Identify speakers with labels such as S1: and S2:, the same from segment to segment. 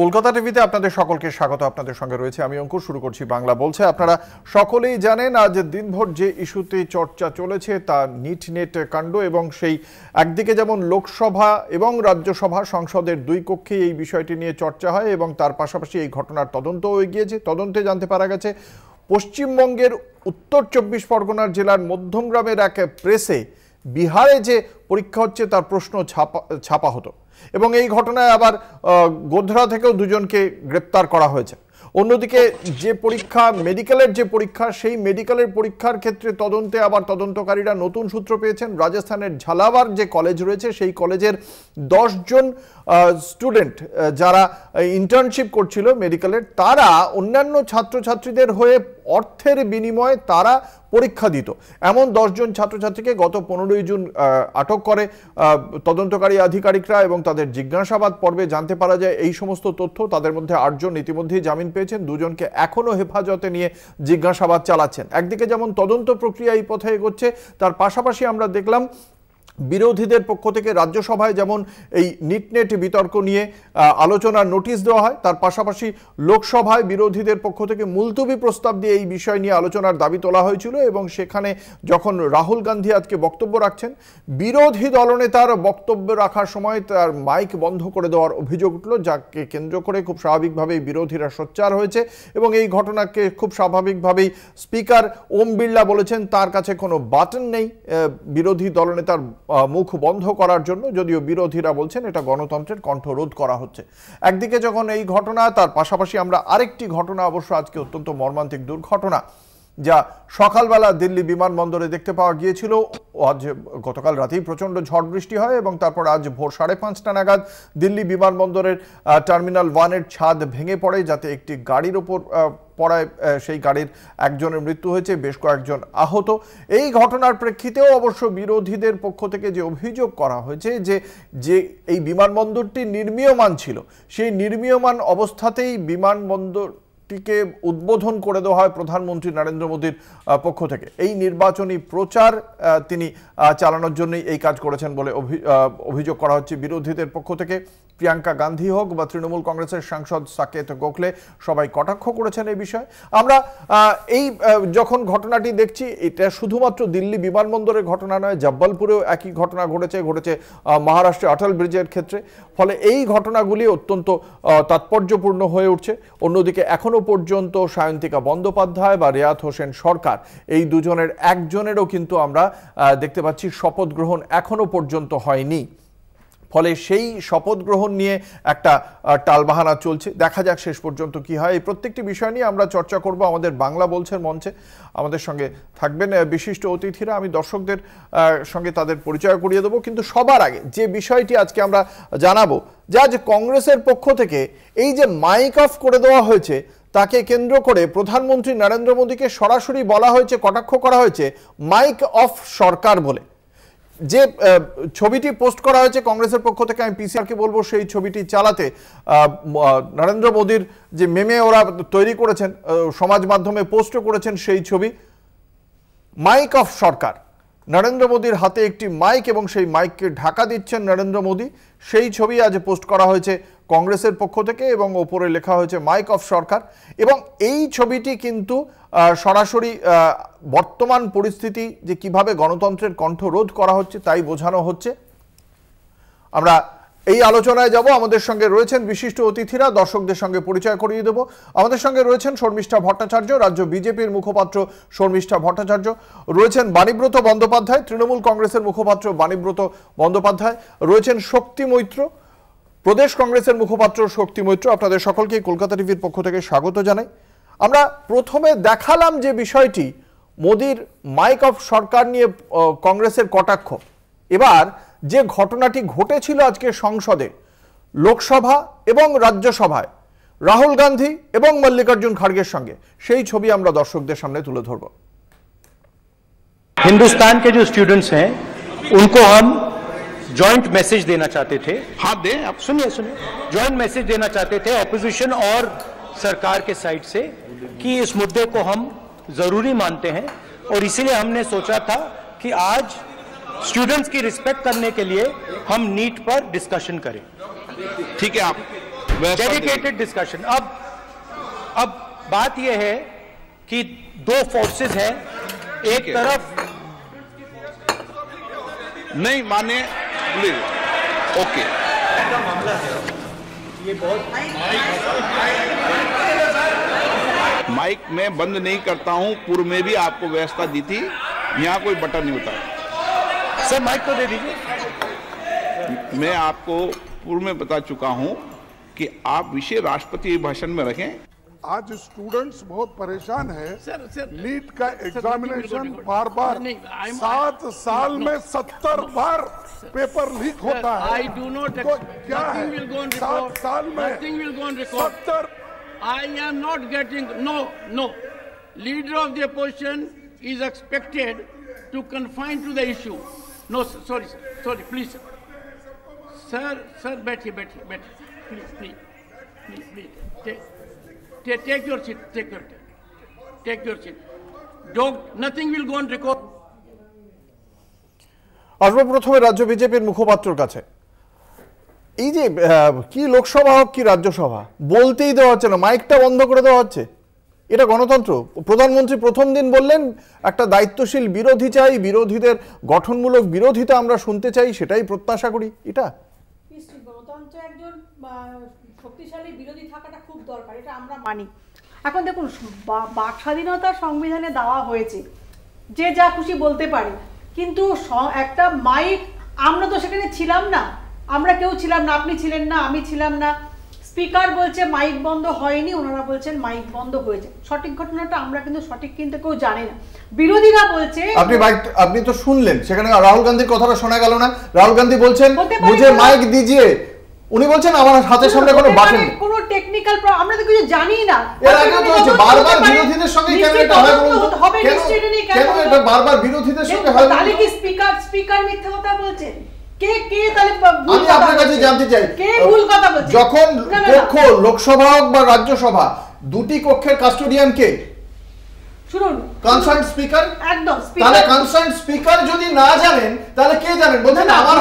S1: কলকাতা টিভিতে আপনাদের সকলকে স্বাগত আপনাদের সঙ্গে রয়েছে আমি অঙ্কুর শুরু করছি বাংলা বলছে আপনারা সকলেই জানেন আজ দিনভর যে ইস্যুতে চর্চা চলেছে তা নিট নেট কাণ্ড এবং সেই একদিকে যেমন লোকসভা এবং রাজ্যসভা সংসদের দুই কক্ষে এই বিষয়টি নিয়ে চর্চা হয় এবং তার পাশাপাশি এই ঘটনার তদন্তও এগিয়েছে তদন্তে জানতে পারা গেছে পশ্চিমবঙ্গের উত্তর চব্বিশ পরগনার জেলার মধ্যমগ্রামের এক প্রেসে বিহারে যে পরীক্ষা হচ্ছে তার প্রশ্ন ছাপা ছাপা হতো এবং এই ঘটনায় আবার গোধরা থেকেও দুজনকে গ্রেপ্তার করা হয়েছে অন্যদিকে যে পরীক্ষা মেডিকেলের যে পরীক্ষা সেই মেডিকেলের পরীক্ষার ক্ষেত্রে তদন্তে আবার তদন্তকারীরা নতুন সূত্র পেয়েছেন রাজস্থানের ঝালাবার যে কলেজ রয়েছে সেই কলেজের জন স্টুডেন্ট যারা ইন্টার্নশিপ করছিল মেডিকেলের তারা অন্যান্য ছাত্রছাত্রীদের হয়ে অর্থের বিনিময়ে তারা পরীক্ষা দিত এমন দশজন ছাত্রছাত্রীকে গত পনেরোই জুন আটক করে তদন্তকারী আধিকারিকরা এবং তাদের জিজ্ঞাসাবাদ পর্বে জানতে পারা যায় এই সমস্ত তথ্য তাদের মধ্যে আটজন ইতিমধ্যেই জামিন পেয়েছেন দুজনকে এখনও হেফাজতে নিয়ে জিজ্ঞাসাবাদ চালাচ্ছেন একদিকে যেমন তদন্ত প্রক্রিয়া এই পথে এগোচ্ছে তার পাশাপাশি আমরা দেখলাম বিরোধীদের পক্ষ থেকে রাজ্যসভায় যেমন এই নিটনেট বিতর্ক নিয়ে আলোচনার নোটিশ দেওয়া হয় তার পাশাপাশি লোকসভায় বিরোধীদের পক্ষ থেকে মুলতুবি প্রস্তাব দিয়ে এই বিষয় নিয়ে আলোচনার দাবি তোলা হয়েছিল এবং সেখানে যখন রাহুল গান্ধী আজকে বক্তব্য রাখছেন বিরোধী দলনেতার বক্তব্য রাখার সময় তার মাইক বন্ধ করে দেওয়ার অভিযোগ উঠল যাকে কেন্দ্র করে খুব স্বাভাবিকভাবেই বিরোধীরা সোচ্চার হয়েছে এবং এই ঘটনাকে খুব স্বাভাবিকভাবেই স্পিকার ওম বিড়লা বলেছেন তার কাছে কোনো বাটন নেই বিরোধী দলনেতার মুখ বন্ধ করার জন্য যদিও বিরোধীরা বলছেন এটা গণতন্ত্রের কণ্ঠরোধ করা হচ্ছে একদিকে যখন এই ঘটনা তার পাশাপাশি আমরা আরেকটি ঘটনা অবশ্য আজকে অত্যন্ত মর্মান্তিক দুর্ঘটনা যা সকালবেলা দিল্লি বিমানবন্দরে দেখতে পাওয়া গিয়েছিল আজ গতকাল রাতেই প্রচণ্ড ঝড় বৃষ্টি হয় এবং তারপর আজ ভোর সাড়ে পাঁচটা নাগাদ দিল্লি বিমানবন্দরের টার্মিনাল ওয়ানের ছাদ ভেঙে পড়ে যাতে একটি গাড়ির ওপর পড়ায় সেই গাড়ির একজনের মৃত্যু হয়েছে বেশ কয়েকজন আহত এই ঘটনার প্রেক্ষিতেও অবশ্য বিরোধীদের পক্ষ থেকে যে অভিযোগ করা হয়েছে যে যে এই বিমানবন্দরটি নির্মীয়মান ছিল সেই নির্মীয়মান অবস্থাতেই বিমানবন্দর টিকে উদ্বোধন করে দেওয়া হয় প্রধানমন্ত্রী নরেন্দ্র মোদীর পক্ষ থেকে এই নির্বাচনী প্রচার তিনি চালানোর জন্যই এই কাজ করেছেন বলে অভিযোগ করা হচ্ছে বিরোধীদের পক্ষ থেকে প্রিয়াঙ্কা গান্ধী হোক বা তৃণমূল কংগ্রেসের সাংসদ সাকেত গোখলে সবাই কটাক্ষ করেছেন এই বিষয়ে আমরা এই যখন ঘটনাটি দেখছি এটা শুধুমাত্র দিল্লি বিমানবন্দরের ঘটনা নয় জব্বলপুরেও একই ঘটনা ঘটেছে ঘটেছে মহারাষ্ট্রে অটল ব্রিজের ক্ষেত্রে ফলে এই ঘটনাগুলি অত্যন্ত তাৎপর্যপূর্ণ হয়ে উঠছে অন্যদিকে এখনও পর্যন্ত সায়ন্তিকা বন্দ্যোপাধ্যায় বা রেয়াত হোসেন সরকার এই দুজনের একজনেরও কিন্তু আমরা দেখতে পাচ্ছি শপথ গ্রহণ এখনও পর্যন্ত হয়নি ফলে সেই শপথ গ্রহণ নিয়ে একটা টালবাহানা চলছে দেখা যাক শেষ পর্যন্ত কি হয় এই প্রত্যেকটি বিষয় নিয়ে আমরা চর্চা করব আমাদের বাংলা বলছেন মঞ্চে আমাদের সঙ্গে থাকবেন বিশিষ্ট অতিথিরা আমি দর্শকদের সঙ্গে তাদের পরিচয় করিয়ে দেবো কিন্তু সবার আগে যে বিষয়টি আজকে আমরা জানাবো যা আজ কংগ্রেসের পক্ষ থেকে এই যে মাইক অফ করে দেওয়া হয়েছে তাকে কেন্দ্র করে প্রধানমন্ত্রী নরেন্দ্র মোদীকে সরাসরি বলা হয়েছে কটাক্ষ করা হয়েছে মাইক অফ সরকার বলে যে ছবিটি পোস্ট করা হয়েছে কংগ্রেসের পক্ষ থেকে আমি পিসিআরকে বলবো সেই ছবিটি চালাতে নরেন্দ্র মোদীর যে মেমে ওরা তৈরি করেছেন সমাজ মাধ্যমে পোস্টও করেছেন সেই ছবি মাইক অফ সরকার নরেন্দ্র মোদীর হাতে একটি মাইক এবং সেই মাইককে ঢাকা দিচ্ছেন নরেন্দ্র মোদী সেই ছবি আজ পোস্ট করা হয়েছে কংগ্রেসের পক্ষ থেকে এবং ওপরে লেখা হয়েছে মাইক অফ সরকার এবং এই ছবিটি কিন্তু সরাসরি বর্তমান পরিস্থিতি যে কিভাবে গণতন্ত্রের কণ্ঠ রোধ করা হচ্ছে তাই বোঝানো হচ্ছে আমরা এই আলোচনায় যাব আমাদের সঙ্গে রয়েছেন বিশিষ্ট অতিথিরা দর্শকদের সঙ্গে পরিচয় করিয়ে দেব আমাদের সঙ্গে রয়েছেন শর্মিষ্ঠা ভট্টাচার্য রাজ্য বিজেপির মুখপাত্র শর্মিষ্ঠা ভট্টাচার্য রয়েছেন বাণীব্রত বন্দ্যোপাধ্যায় তৃণমূল কংগ্রেসের মুখপাত্র বাণীব্রত বন্দ্যোপাধ্যায় রয়েছেন শক্তি মৈত্র প্রদেশ কংগ্রেসের মুখপাত্র শক্তি মৈত্র আপনাদের সকলকে কলকাতা টিভির পক্ষ থেকে স্বাগত জানাই আমরা প্রথমে দেখালাম যে বিষয়টি মোদির মাইক অফ সরকার নিয়ে কংগ্রেসের কটাক্ষ এবার যে ঘটনাটি ঘটেছিল আজকে সংসদে লোকসভা এবং রাজ্যসভায় রাহুল গান্ধী এবং মল্লিকার্জুন খার্গের সঙ্গে সেই ছবি আমরা দর্শকদের সামনে
S2: তুলে ধরব হিন্দুস্তানকে যে স্টুডেন্টস হ্যাঁ উনকো হাম ज्वाइंट मैसेज देना चाहते थे हाँ दे आप सुनिए सुनिए ज्वाइंट मैसेज देना चाहते थे ऑपोजिशन और सरकार के साइड से कि इस मुद्दे को हम जरूरी मानते हैं और इसीलिए हमने सोचा था कि आज स्टूडेंट्स की रिस्पेक्ट करने के लिए हम नीट पर डिस्कशन करें ठीक है आप डेडिकेटेड डिस्कशन अब अब बात यह है कि दो फोर्सेस हैं एक तरफ नहीं
S3: माने
S4: क्लियर ओके माइक में बंद नहीं करता हूं पूर्व में भी आपको व्यवस्था दी थी यहाँ कोई बटन नहीं होता सर माइक तो दे दीजिए मैं आपको पूर्व में बता चुका हूं कि आप विषय राष्ट्रपति भाषण में रखें आज स्टूडेंट्स बहुत परेशान है सर
S3: नीट का एग्जामिनेशन बार बार सात साल में सत्तर बार पेपर लीक होता है आई डू नॉट तो क्या है सात साल में सत्तर I am not getting no no leader of the opposition is expected to confine to the issue no sorry sorry please sir sir sir बैठिए बैठिए बैठिए please please please please take your seat. Take your take your seat. Don't nothing will go on record.
S1: আসবো প্রথমে রাজ্য বিজেপির মুখপাত্রর কাছে এই যে কি লোকসভা হোক কি রাজ্যসভা বলতেই দেওয়া হচ্ছে না মাইকটা বন্ধ করে দেওয়া হচ্ছে এটা গণতন্ত্র প্রধানমন্ত্রী প্রথম দিন বললেন একটা দায়িত্বশীল বিরোধী চাই বিরোধীদের গঠনমূলক বিরোধিতা আমরা শুনতে চাই সেটাই প্রত্যাশা করি এটা গণতন্ত্র
S5: একজন শক্তিশালী বিরোধী থাকাটা খুব দরকার এটা আমরা মানি এখন দেখুন বাক স্বাধীনতা সংবিধানে দেওয়া হয়েছে যে যা খুশি বলতে পারে কিন্তু একটা মাইক আমরা তো সেখানে ছিলাম না আমরা কেউ ছিলাম না আপনি ছিলেন না আমি ছিলাম না স্পিকার বলছে মাইক বন্ধ হয়নি ওনারা বলছেন মাইক বন্ধ হয়েছে সঠিক ঘটনাটা আমরা কিন্তু সঠিক কিন্তু কেউ জানি না বিরোধীরা বলছে আপনি মাইক
S1: আপনি তো শুনলেন সেখানে রাহুল গান্ধীর কথাটা শোনা গেল না রাহুল গান্ধী বলছেন মাইক দিজিয়ে উনি বলছেন আমার হাতের সামনে কোনো বাটন নেই
S5: কোনো টেকনিক্যাল আমরা তো কিছু জানি না এর আগে তো হচ্ছে বারবার বিরোধীদের সঙ্গে কেন এটা হয় বলুন তো হবে নেই কেন কেন এটা বারবার
S1: বিরোধীদের সঙ্গে হয় তাহলে কি
S5: স্পিকার স্পিকার মিথ্যা কথা বলছেন কে কে তাহলে আমি আপনার কাছে জানতে চাই কে ভুল কথা বলছে যখন কক্ষ
S1: লোকসভা বা রাজ্যসভা দুটি কক্ষের কাস্টোডিয়ান কে শুনুন কনসার্ন স্পিকার একদম তাহলে কনসার্ন স্পিকার যদি না জানেন তাহলে কে জানেন বলছেন আমার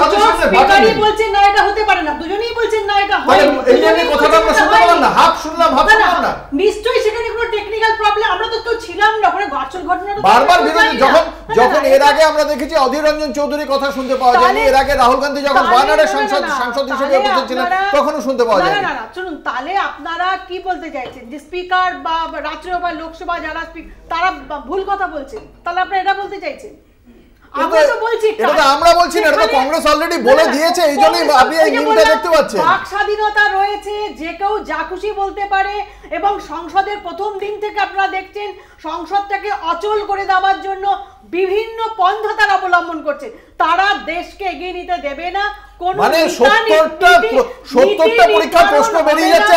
S5: বলছেন না এটা হতে পারে না দুজনেই বলছেন না এটা হয় এই জন্য কথাটা আমরা শুনতে না হাফ শুনলাম হাফ শুনলাম না নিশ্চয়ই সেখানে কোনো টেকনিক্যাল প্রবলেম আমরা তো ছিলাম না ওখানে ঘটনা বারবার যখন যখন এর আগে
S1: আমরা দেখেছি অধীর রঞ্জন চৌধুরী কথা শুনতে পাওয়া যায়নি এর আগে রাহুল গান্ধী যখন বানারের সংসদ সংসদ হিসেবে উপস্থিত ছিলেন তখনও শুনতে পাওয়া যায় না না
S5: শুনুন তাহলে আপনারা কি বলতে চাইছেন যে স্পিকার বা রাজ্য বা লোকসভা যারা স্পিকার তারা ভুল কথা বলছে তাহলে আপনি এটা বলতে চাইছেন বিভিন্ন পন্থা তারা অবলম্বন করছে তারা দেশকে এগিয়ে নিতে দেবে না কোন মানে সত্তরটা পরীক্ষা প্রশ্ন বেরিয়ে যাচ্ছে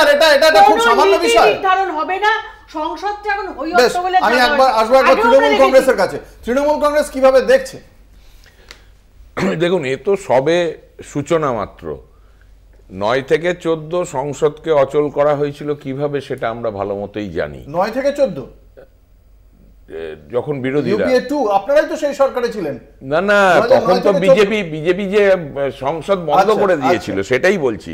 S5: নির্ধারণ হবে না এখন হই বলে আমি একবার একবার তৃণমূল
S1: কংগ্রেসের কাছে তৃণমূল কংগ্রেস কিভাবে দেখছে
S4: দেখুন এ তো সবে সূচনা মাত্র নয় থেকে চোদ্দ সংসদকে অচল করা হয়েছিল কিভাবে সেটা আমরা ভালো মতোই জানি
S1: নয় থেকে চোদ্দ যখন বিরোধী আপনারাই তো সেই সরকারে ছিলেন
S4: না না তখন তো বিজেপি বিজেপি যে সংসদ বন্ধ আচ্ছা, করে আচ্ছা। দিয়েছিল সেটাই বলছি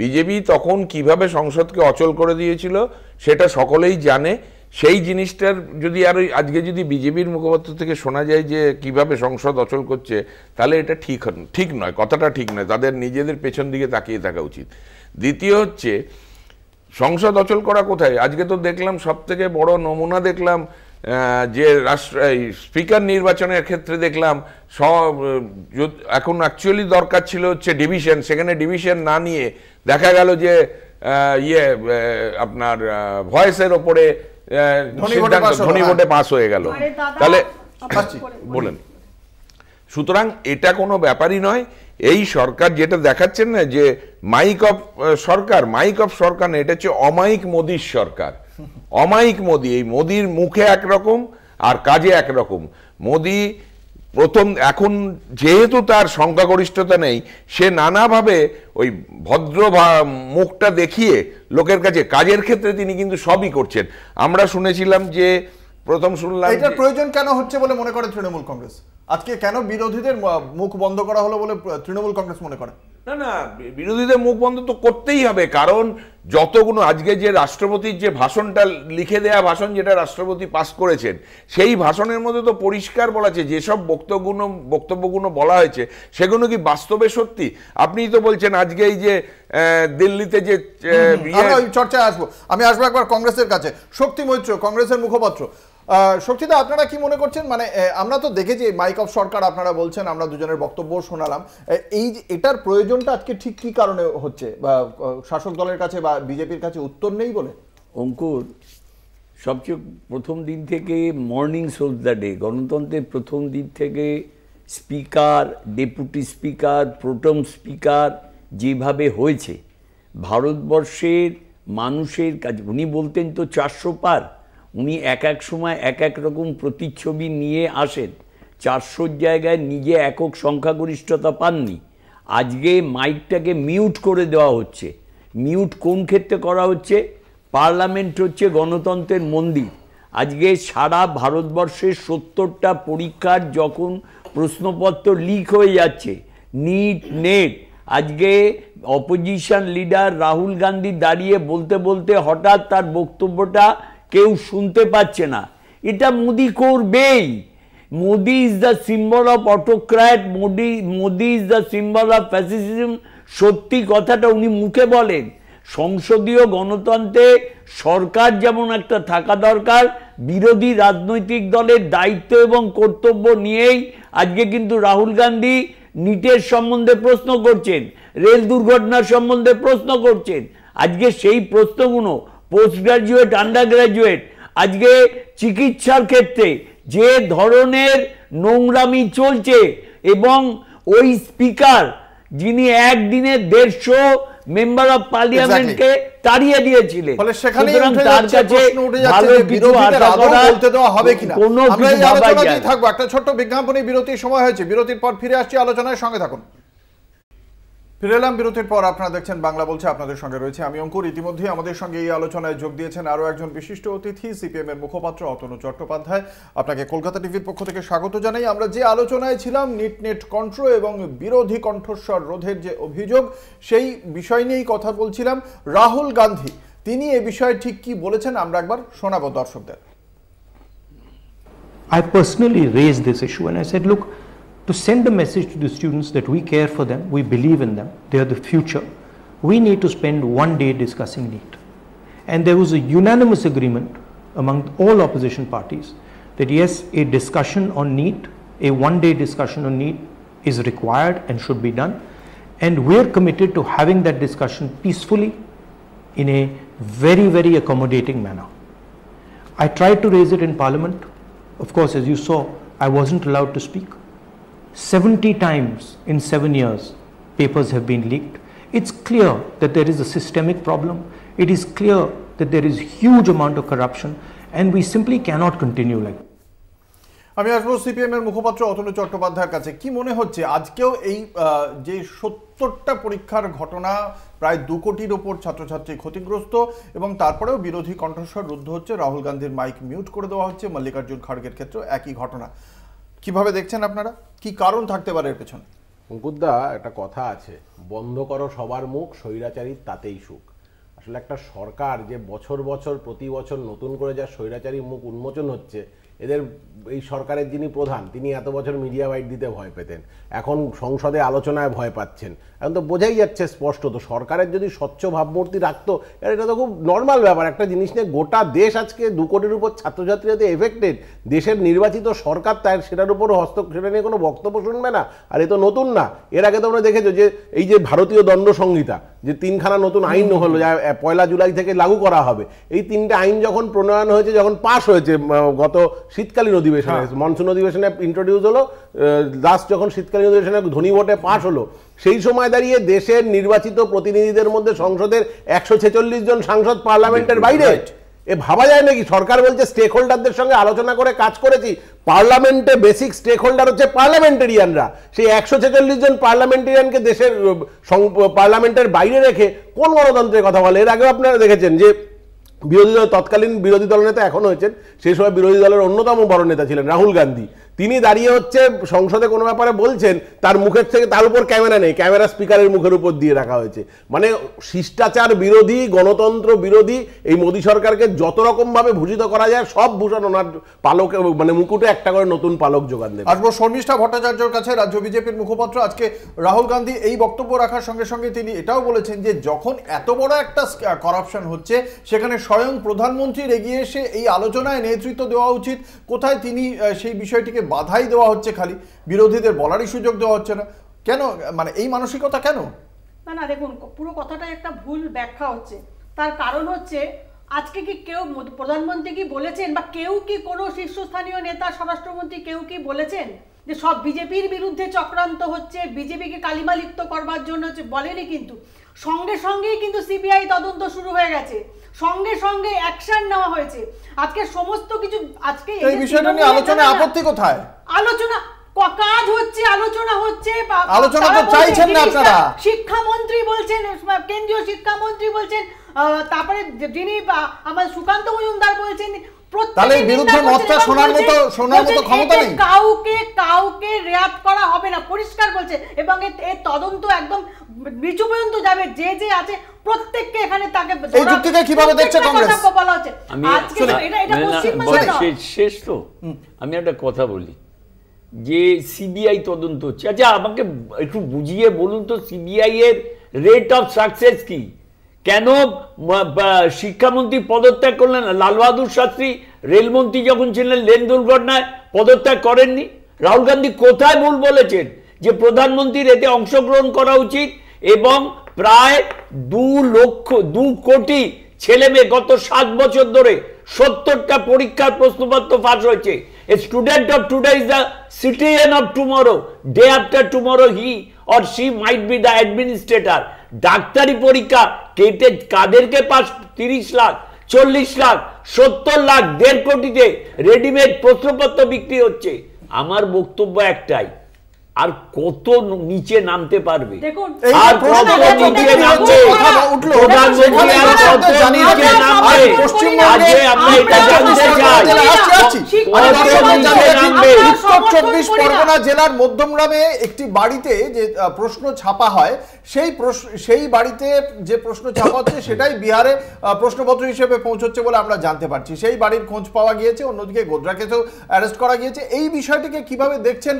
S4: বিজেপি তখন কিভাবে সংসদকে অচল করে দিয়েছিল সেটা সকলেই জানে সেই জিনিসটার যদি আর আজকে যদি বিজেপির মুখপাত্র থেকে শোনা যায় যে কিভাবে সংসদ অচল করছে তাহলে এটা ঠিক ঠিক নয় কথাটা ঠিক নয় তাদের নিজেদের পেছন দিকে তাকিয়ে থাকা উচিত দ্বিতীয় হচ্ছে সংসদ অচল করা কোথায় আজকে তো দেখলাম সব থেকে বড় নমুনা দেখলাম যে রাষ্ট্র স্পিকার নির্বাচনের ক্ষেত্রে দেখলাম সব এখন অ্যাকচুয়ালি দরকার ছিল হচ্ছে ডিভিশন সেখানে ডিভিশন না নিয়ে দেখা গেল যে ইয়ে আপনার ভয়েসের ওপরে ধনী ভোটে পাস হ্যাঁ। হয়ে গেল তাহলে বলেন সুতরাং এটা কোনো ব্যাপারই নয় এই সরকার যেটা দেখাচ্ছেন না যে মাইক অফ সরকার মাইক অফ সরকার না এটা হচ্ছে অমাইক মোদির সরকার অমায়িক মোদি এই মোদির মুখে একরকম আর কাজে একরকম মোদি প্রথম এখন যেহেতু তার সংখ্যাগরিষ্ঠতা নেই সে নানাভাবে ওই ভদ্র মুখটা দেখিয়ে লোকের কাছে কাজের ক্ষেত্রে তিনি কিন্তু সবই করছেন আমরা শুনেছিলাম যে প্রথম শুনলাম এটার
S1: প্রয়োজন কেন হচ্ছে বলে মনে করে তৃণমূল কংগ্রেস আজকে কেন বিরোধীদের মুখ বন্ধ করা হলো বলে তৃণমূল কংগ্রেস মনে করে
S4: না না বিরোধীদের মুখ বন্ধ তো করতেই হবে কারণ যতগুলো আজকে যে রাষ্ট্রপতির যে ভাষণটা লিখে দেয়া ভাষণ যেটা রাষ্ট্রপতি পাস করেছেন সেই ভাষণের মধ্যে তো পরিষ্কার বলা আছে যেসব বক্তব্যগুলো বক্তব্যগুলো বলা হয়েছে সেগুলো কি বাস্তবে সত্যি আপনিই তো বলছেন আজকে এই যে দিল্লিতে যে চর্চায় আসবো আমি আসবো একবার কংগ্রেসের কাছে শক্তি মৈত্র কংগ্রেসের মুখপাত্র শক্তিদা
S1: আপনারা কি মনে করছেন মানে আমরা তো দেখেছি মাইক অফ সরকার আপনারা বলছেন আমরা দুজনের বক্তব্য শোনালাম এই এটার প্রয়োজনটা আজকে ঠিক কি কারণে হচ্ছে বা শাসক দলের কাছে বা বিজেপির
S6: কাছে উত্তর নেই বলে অঙ্কুর সবচেয়ে প্রথম দিন থেকে মর্নিং সোজ দ্য ডে গণতন্ত্রের প্রথম দিন থেকে speaker deputy speaker pro tem speaker যেভাবে হয়েছে ভারতবর্ষের মানুষের কাছে উনি বলতেন তো চারশো পার উনি এক এক সময় এক এক রকম প্রতিচ্ছবি নিয়ে আসেন চারশোর জায়গায় নিজে একক সংখ্যাগরিষ্ঠতা পাননি আজকে মাইকটাকে মিউট করে দেওয়া হচ্ছে মিউট কোন ক্ষেত্রে করা হচ্ছে পার্লামেন্ট হচ্ছে গণতন্ত্রের মন্দির আজকে সারা ভারতবর্ষের সত্তরটা পরীক্ষার যখন প্রশ্নপত্র লিক হয়ে যাচ্ছে নিট নেট আজকে অপোজিশন লিডার রাহুল গান্ধী দাঁড়িয়ে বলতে বলতে হঠাৎ তার বক্তব্যটা কেউ শুনতে পাচ্ছে না এটা মোদি করবেই Modi is the symbol of autocrat Modi Modi is the symbol of fascism সত্যি কথাটা উনি মুখে বলেন সংসদীয় গণতন্ত্রে সরকার যেমন একটা থাকা দরকার বিরোধী রাজনৈতিক দলের দায়িত্ব এবং কর্তব্য নিয়েই আজকে কিন্তু রাহুল গান্ধী নিটের সম্বন্ধে প্রশ্ন করছেন রেল দুর্ঘটনার সম্বন্ধে প্রশ্ন করছেন আজকে সেই প্রশ্নগুলো পোস্ট গ্রাজুয়েট আন্ডার গ্রাজুয়েট আজকে চিকিৎসার ক্ষেত্রে যে ধরনের নোংরামি চলছে এবং ওই স্পিকার যিনি একদিনে দেড়শো মেম্বার অফ পার্লিয়ামেন্টকে তাড়িয়ে দিয়েছিলেন সুতরাং
S1: একটা ছোট্ট বিজ্ঞাপনী বিরতির সময় হয়েছে বিরতির পর ফিরে আসছি আলোচনায় সঙ্গে থাকুন ফিরে এলাম বিরতির পর আপনারা দেখছেন বাংলা বলছে আপনাদের সঙ্গে রয়েছে আমি অঙ্কুর ইতিমধ্যে আমাদের সঙ্গে এই আলোচনায় যোগ দিয়েছেন আরও একজন বিশিষ্ট অতিথি সিপিএম এর মুখপাত্র অতনু চট্টোপাধ্যায় আপনাকে কলকাতা টিভির পক্ষ থেকে স্বাগত জানাই আমরা যে আলোচনায় ছিলাম নিট নেট কণ্ঠ এবং বিরোধী কণ্ঠস্বর রোধের যে অভিযোগ সেই বিষয় নিয়েই কথা বলছিলাম রাহুল গান্ধী তিনি এ বিষয়ে ঠিক কি বলেছেন আমরা একবার শোনাবো দর্শকদের
S2: I personally raised this issue and I said, look, to send a message to the students that we care for them, we believe in them, they are the future, we need to spend one day discussing NEET. And there was a unanimous agreement among all opposition parties that yes, a discussion on NEET, a one day discussion on NEET is required and should be done. And we're committed to having that discussion peacefully in a very, very accommodating manner. I tried to raise it in parliament. Of course, as you saw, I wasn't allowed to speak. 70 times in 7 years papers have been leaked. It's clear that there is a systemic problem. It is clear that there is huge amount of corruption and we simply cannot continue like
S1: আমি আসবো CPM এর মুখপাত্র অতনু চট্টোপাধ্যায়ের কাছে কি মনে হচ্ছে আজকেও এই যে সত্তরটা পরীক্ষার ঘটনা প্রায় দু কোটির ওপর ছাত্রছাত্রী ক্ষতিগ্রস্ত এবং তারপরেও বিরোধী কণ্ঠস্বর রুদ্ধ হচ্ছে রাহুল গান্ধীর মাইক মিউট করে দেওয়া হচ্ছে মল্লিকার্জুন খড়গের
S3: ক্ষেত্রে একই ঘটনা কিভাবে দেখছেন আপনারা কি কারণ থাকতে পারে এর পেছনে অঙ্কুদ্দা একটা কথা আছে বন্ধ করো সবার মুখ স্বৈরাচারী তাতেই সুখ আসলে একটা সরকার যে বছর বছর প্রতি বছর নতুন করে যা স্বৈরাচারী মুখ উন্মোচন হচ্ছে এদের এই সরকারের যিনি প্রধান তিনি এত বছর মিডিয়া বাইট দিতে ভয় পেতেন এখন সংসদে আলোচনায় ভয় পাচ্ছেন এখন তো বোঝাই যাচ্ছে স্পষ্ট তো সরকারের যদি স্বচ্ছ ভাবমূর্তি রাখতো এটা তো খুব নর্মাল ব্যাপার একটা জিনিস নিয়ে গোটা দেশ আজকে দু কোটির উপর যাতে এফেক্টেড দেশের নির্বাচিত সরকার তার সেটার উপর হস্ত সেটা নিয়ে কোনো বক্তব্য শুনবে না আর এ তো নতুন না এর আগে তোমরা দেখেছো যে এই যে ভারতীয় দণ্ড সংহিতা যে তিনখানা নতুন আইন হলো যা পয়লা জুলাই থেকে লাগু করা হবে এই তিনটে আইন যখন প্রণয়ন হয়েছে যখন পাশ হয়েছে গত শীতকালীন অধিবেশনে মনসুন হ্যাঁ। অধিবেশনে ইন্ট্রোডিউস হলো লাস্ট যখন শীতকালীন অধিবেশনে ধনী ভোটে পাশ হলো সেই সময় দাঁড়িয়ে দেশের নির্বাচিত প্রতিনিধিদের মধ্যে সংসদের একশো ছেচল্লিশ জন সাংসদ পার্লামেন্টের বাইরে এ ভাবা যায় নাকি সরকার বলছে স্টেক হোল্ডারদের সঙ্গে আলোচনা করে কাজ করেছি পার্লামেন্টে বেসিক স্টেক হোল্ডার হচ্ছে পার্লামেন্টেরিয়ানরা সেই একশো ছেচল্লিশ জন পার্লামেন্টেরিয়ানকে দেশের পার্লামেন্টের বাইরে রেখে কোন গণতন্ত্রের কথা বলে এর আগেও আপনারা দেখেছেন যে বিরোধী দল তৎকালীন বিরোধী নেতা এখন হয়েছেন সেই সময় বিরোধী দলের অন্যতম বড় নেতা ছিলেন রাহুল গান্ধী তিনি দাঁড়িয়ে হচ্ছে সংসদে কোনো ব্যাপারে বলছেন তার মুখের থেকে তার উপর ক্যামেরা নেই ক্যামেরা স্পিকারের মুখের উপর দিয়ে রাখা হয়েছে মানে শিষ্টাচার বিরোধী গণতন্ত্র বিরোধী এই মোদী সরকারকে যত রকমভাবে ভূষিত করা যায় সব ভূষণ ওনার পালক মানে মুকুটে একটা করে নতুন পালক যোগান দেবে আসবো শর্মিষ্ঠা ভট্টাচার্যর কাছে রাজ্য বিজেপির মুখপাত্র আজকে
S1: রাহুল গান্ধী এই বক্তব্য রাখার সঙ্গে সঙ্গে তিনি এটাও বলেছেন যে যখন এত বড় একটা করাপশন হচ্ছে সেখানে স্বয়ং প্রধানমন্ত্রীর এগিয়ে এসে এই আলোচনায় নেতৃত্ব দেওয়া উচিত কোথায় তিনি সেই বিষয়টিকে বাধাই দেওয়া হচ্ছে খালি বিরোধীদের বলারই সুযোগ দেওয়া হচ্ছে না কেন মানে এই মানসিকতা কেন
S5: না না দেখুন পুরো কথাটা একটা ভুল ব্যাখ্যা হচ্ছে তার কারণ হচ্ছে আজকে কি কেউ প্রধানমন্ত্রী কি বলেছেন বা কেউ কি কোনো শীর্ষস্থানীয় নেতা স্বরাষ্ট্রমন্ত্রী কেউ কি বলেছেন যে সব বিজেপির বিরুদ্ধে চক্রান্ত হচ্ছে বিজেপিকে কালিমালিপ্ত করবার জন্য বলেনি কিন্তু সঙ্গে সঙ্গেই কিন্তু সিবিআই তদন্ত শুরু হয়ে গেছে সঙ্গে সঙ্গে অ্যাকশন নেওয়া হয়েছে আজকে সমস্ত কিছু আজকে এই বিষয়টা নিয়ে আলোচনা আপত্তি কোথায় আলোচনা কাজ হচ্ছে আলোচনা হচ্ছে আলোচনা তো চাইছেন না আপনারা শিক্ষামন্ত্রী বলছেন কেন্দ্রীয় শিক্ষামন্ত্রী বলছেন তারপরে যিনি আমার সুকান্ত মজুমদার বলছেন কাউকে কাউকে রেয়াত করা হবে না পরিষ্কার বলছে এবং এর তদন্ত একদম নিচু পর্যন্ত যাবে যে যে আছে প্রত্যেককে এখানে তাকে এই যুক্তিকে কিভাবে দেখছে কংগ্রেস বলা আজকে এটা এটা মানে পশ্চিমবঙ্গে
S6: শেষ তো আমি একটা কথা বলি যে সিবিআই তদন্ত হচ্ছে আচ্ছা আমাকে একটু বুঝিয়ে বলুন তো সিবিআই এর রেট অফ সাকসেস কি কেন শিক্ষামন্ত্রী পদত্যাগ করলেন লাল বাহাদুর শাস্ত্রী রেলমন্ত্রী যখন ছিলেন লেন দুর্ঘটনায় পদত্যাগ করেননি রাহুল গান্ধী কোথায় ভুল বলেছেন যে প্রধানমন্ত্রীর এতে অংশগ্রহণ করা উচিত এবং প্রায় দু লক্ষ দু কোটি ছেলে মেয়ে গত সাত বছর ধরে সত্তরটা পরীক্ষার প্রশ্নপত্র ফাঁস হয়েছে a student of today is the citizen of tomorrow day after tomorrow he or she might be the administrator ডাক্তারি পরীক্ষা কেটে কাদেরকে পাস তিরিশ লাখ চল্লিশ লাখ সত্তর লাখ দেড় কোটিতে রেডিমেড প্রশ্নপত্র বিক্রি হচ্ছে আমার বক্তব্য একটাই আর কত নিচে নামতে পারবে
S5: আর কত নিচে নামবে উঠলো জেলার
S1: মধ্যমগ্রামে একটি বাড়িতে যে প্রশ্ন ছাপা হয় সেই সেই বাড়িতে যে প্রশ্ন ছাপা হচ্ছে সেটাই বিহারে প্রশ্নপত্র হিসেবে পৌঁছচ্ছে বলে আমরা জানতে পারছি সেই বাড়ির খোঁজ পাওয়া গিয়েছে অন্যদিকে গোদ্রাকেতেও অ্যারেস্ট করা গিয়েছে এই বিষয়টিকে কিভাবে দেখছেন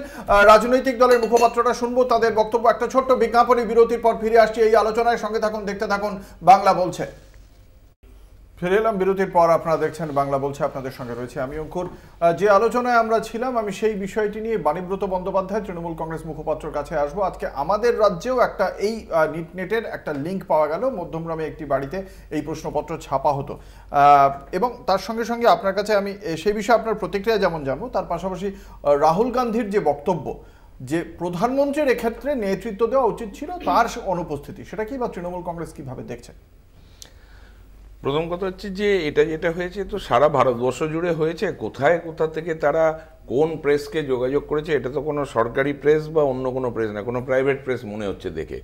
S1: রাজনৈতিক দলের মুখপাত্রটা শুনবো তাদের বক্তব্য একটা ছোট্ট বিজ্ঞাপনী বিরতির পর ফিরে আসছি এই আলোচনায় সঙ্গে থাকুন দেখতে থাকুন বাংলা বলছে ফিরে এলাম বিরতির পর আপনারা দেখছেন বাংলা বলছে আপনাদের সঙ্গে রয়েছে আমি অঙ্কুর যে আলোচনায় আমরা ছিলাম আমি সেই বিষয়টি নিয়ে বাণীব্রত বন্দ্যোপাধ্যায় তৃণমূল কংগ্রেস মুখপাত্রের কাছে আসবো আজকে আমাদের রাজ্যেও একটা এই নিটনেটের একটা লিঙ্ক পাওয়া গেল মধ্যমগ্রামে একটি বাড়িতে এই প্রশ্নপত্র ছাপা হতো এবং তার সঙ্গে সঙ্গে আপনার কাছে আমি সেই বিষয়ে আপনার প্রতিক্রিয়া যেমন জানবো তার পাশাপাশি রাহুল গান্ধীর যে বক্তব্য যে প্রধানমন্ত্রীর এক্ষেত্রে নেতৃত্ব দেওয়া উচিত ছিল তার অনুপস্থিতি সেটা কি বা তৃণমূল কংগ্রেস কিভাবে দেখছে
S4: প্রথম কথা হচ্ছে যে এটা যেটা হয়েছে তো সারা ভারতবর্ষ জুড়ে হয়েছে কোথায় কোথা থেকে তারা কোন প্রেসকে যোগাযোগ করেছে এটা তো কোনো সরকারি প্রেস বা অন্য কোনো প্রেস না কোনো প্রাইভেট প্রেস মনে হচ্ছে দেখে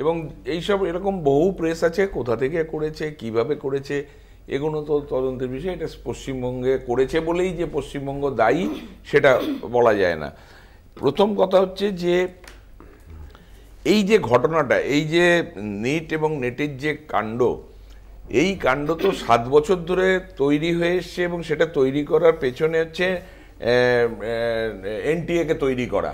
S4: এবং এইসব এরকম বহু প্রেস আছে কোথা থেকে করেছে কিভাবে করেছে এগুলো তো তদন্তের বিষয় এটা পশ্চিমবঙ্গে করেছে বলেই যে পশ্চিমবঙ্গ দায়ী সেটা বলা যায় না প্রথম কথা হচ্ছে যে এই যে ঘটনাটা এই যে নেট এবং নেটের যে কাণ্ড এই কাণ্ড তো সাত বছর ধরে তৈরি হয়ে এসছে এবং সেটা তৈরি করার পেছনে হচ্ছে এনটিএকে তৈরি করা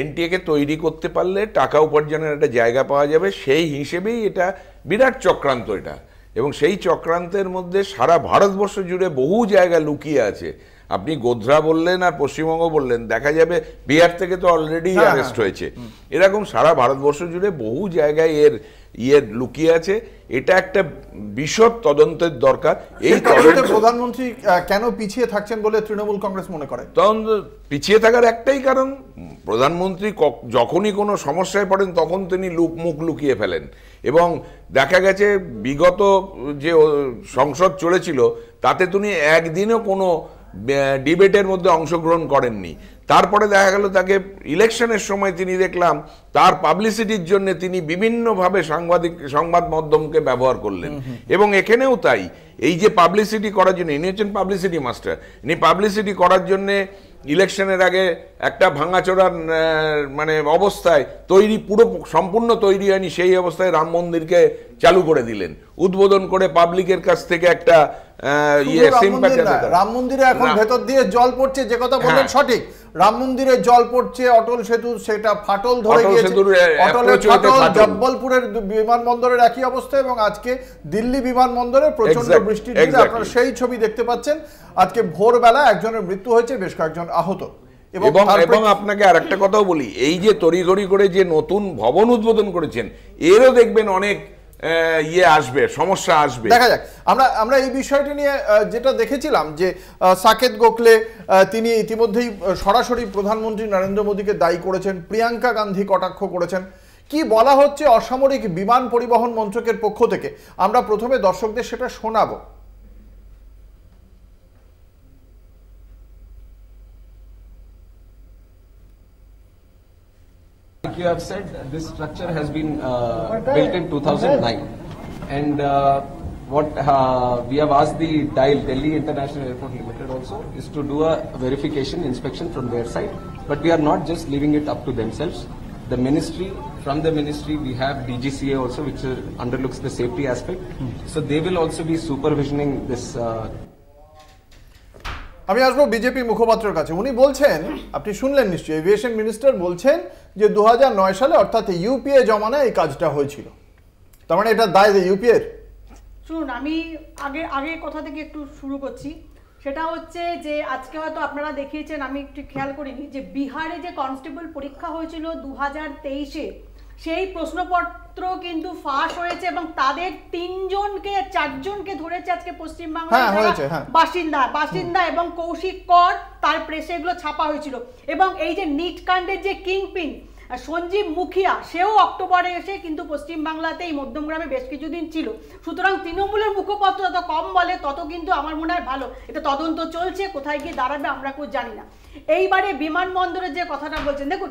S4: এনটিএকে তৈরি করতে পারলে টাকা উপার্জনের একটা জায়গা পাওয়া যাবে সেই হিসেবেই এটা বিরাট চক্রান্ত এটা এবং সেই চক্রান্তের মধ্যে সারা ভারতবর্ষ জুড়ে বহু জায়গা লুকিয়ে আছে আপনি গোধরা বললেন আর পশ্চিমবঙ্গ বললেন দেখা যাবে বিহার থেকে তো অলরেডি অ্যারেস্ট হ্যাঁ। হয়েছে এরকম সারা ভারতবর্ষ জুড়ে বহু জায়গায় এর ইয়ে লুকিয়ে আছে এটা একটা বিশদ তদন্তের দরকার এই তদন্তে
S1: প্রধানমন্ত্রী কেন পিছিয়ে থাকছেন বলে তৃণমূল কংগ্রেস মনে করে
S4: তখন পিছিয়ে থাকার একটাই কারণ প্রধানমন্ত্রী যখনই কোনো সমস্যায় পড়েন তখন তিনি লুক মুখ লুকিয়ে ফেলেন এবং দেখা গেছে বিগত যে সংসদ চলেছিল তাতে তিনি একদিনও কোনো ডিবেটের মধ্যে অংশগ্রহণ করেননি তারপরে দেখা গেল তাকে ইলেকশনের সময় তিনি দেখলাম তার পাবলিসিটির জন্য তিনি বিভিন্নভাবে সাংবাদিক সংবাদ মাধ্যমকে ব্যবহার করলেন এবং এখানেও তাই এই যে পাবলিসিটি করার জন্য ইনি হচ্ছেন পাবলিসিটি মাস্টার ইনি পাবলিসিটি করার জন্যে ইলেকশনের আগে একটা ভাঙাচোরার মানে অবস্থায় তৈরি পুরো সম্পূর্ণ তৈরি হয়নি সেই অবস্থায় রাম মন্দিরকে চালু করে দিলেন উদ্বোধন করে পাবলিকের কাছ থেকে একটা ইয়ে, রাম
S1: মন্দিরে এখন ভেতর
S4: দিয়ে জল পড়ছে যে কথা বললেন হ্যাঁ।
S1: সঠিক রাম মন্দিরে জল পড়ছে অটল সেতু সেটা ফাটল ধরে জব্বলপুরের বিমানবন্দরের একই অবস্থা এবং আজকে দিল্লি প্রচন্ড আপনারা সেই ছবি দেখতে পাচ্ছেন আজকে ভোরবেলা একজনের মৃত্যু হয়েছে বেশ কয়েকজন আহত এবং
S4: আপনাকে আর একটা কথাও বলি এই যে তড়ি করে যে নতুন ভবন উদ্বোধন করেছেন এরও দেখবেন অনেক ইয়ে আসবে সমস্যা আসবে দেখা যাক
S1: আমরা আমরা এই বিষয়টি নিয়ে যেটা দেখেছিলাম যে সাকেত গোখলে তিনি ইতিমধ্যেই সরাসরি প্রধানমন্ত্রী নরেন্দ্র মোদীকে দায়ী করেছেন প্রিয়াঙ্কা গান্ধী কটাক্ষ করেছেন কি বলা হচ্ছে অসামরিক বিমান পরিবহন মন্ত্রকের পক্ষ থেকে আমরা প্রথমে দর্শকদের সেটা
S4: শোনাবো you have said this structure has been uh, built in 2009 and uh, what uh, we have asked the DIAL, Delhi International Airport Limited also, is to do a verification inspection from their side. But we are not just leaving it up to themselves. The ministry, from the ministry, we have DGCA also, which uh, underlooks the safety aspect. Hmm. So they will also be
S1: supervisioning this uh, আমি আসবো BJP মুখপাত্রের কাছে উনি বলছেন আপনি শুনলেন নিশ্চয়ই aviation minister বলছেন যে দু সালে অর্থাৎ ইউপিএ জমানায় এই কাজটা হয়েছিল তার মানে এটা দায় ইউপিএর
S5: শুনুন আমি আগে আগে কথা থেকে একটু শুরু করছি সেটা হচ্ছে যে আজকে হয়তো আপনারা দেখিয়েছেন আমি একটু খেয়াল করিনি যে বিহারে যে কনস্টেবল পরীক্ষা হয়েছিল দু হাজার তেইশে সেই প্রশ্নপত্র কিন্তু ফাঁস হয়েছে এবং তাদের তিনজনকে চারজনকে ধরেছে আজকে পশ্চিমবাংলার হ্যাঁ, হ্যাঁ। বাসিন্দা বাসিন্দা এবং কৌশিক কর তার প্রেসে এগুলো ছাপা হয়েছিল এবং এই যে নিটকাণ্ডের কাণ্ডের যে কিংপিন সঞ্জীব মুখিয়া সেও অক্টোবরে এসে কিন্তু পশ্চিমবাংলাতে এই মধ্যমগ্রামে বেশ কিছুদিন ছিল সুতরাং তৃণমূলের মুখপত্র যত কম বলে তত কিন্তু আমার মনে হয় ভালো এটা তদন্ত চলছে কোথায় গিয়ে দাঁড়াবে আমরা কেউ জানি না এইবারে বিমানবন্দরের যে কথাটা বলছেন দেখুন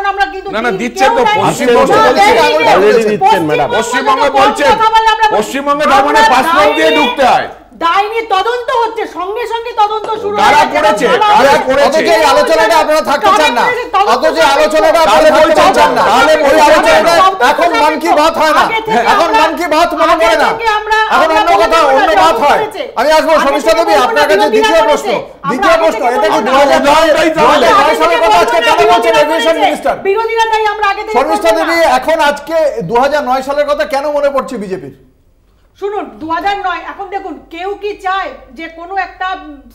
S5: কারণ আমরা কিন্তু না না দিচ্ছেন তো
S3: পশ্চিমবঙ্গে বলছেন পশ্চিমবঙ্গে ভ্রমণে পাসপোর্ট দিয়ে ঢুকতে হয়
S5: আমি আসবো সমস্যা দেবী আপনার কাছে দ্বিতীয় প্রশ্ন দ্বিতীয় প্রশ্ন এটা আজকে বিরোধীরা দেবী এখন
S1: আজকে সালের কথা কেন মনে পড়ছে বিজেপির
S5: শুনুন দু নয় এখন দেখুন কেউ কি চায় যে কোনো একটা